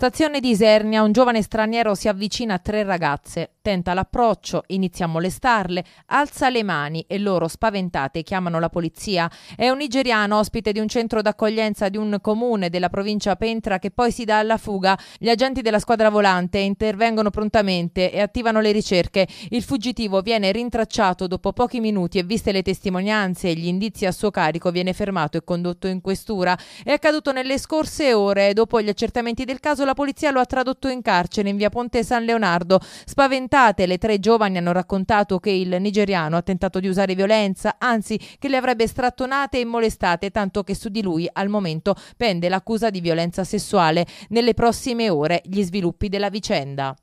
Stazione di Isernia, un giovane straniero si avvicina a tre ragazze, tenta l'approccio, inizia a molestarle, alza le mani e loro, spaventate, chiamano la polizia. È un nigeriano ospite di un centro d'accoglienza di un comune della provincia Pentra che poi si dà alla fuga. Gli agenti della squadra volante intervengono prontamente e attivano le ricerche. Il fuggitivo viene rintracciato dopo pochi minuti e viste le testimonianze e gli indizi a suo carico viene fermato e condotto in questura. È accaduto nelle scorse ore, dopo gli accertamenti del caso la polizia lo ha tradotto in carcere in via Ponte San Leonardo. Spaventate, le tre giovani hanno raccontato che il nigeriano ha tentato di usare violenza, anzi che le avrebbe strattonate e molestate, tanto che su di lui al momento pende l'accusa di violenza sessuale. Nelle prossime ore gli sviluppi della vicenda.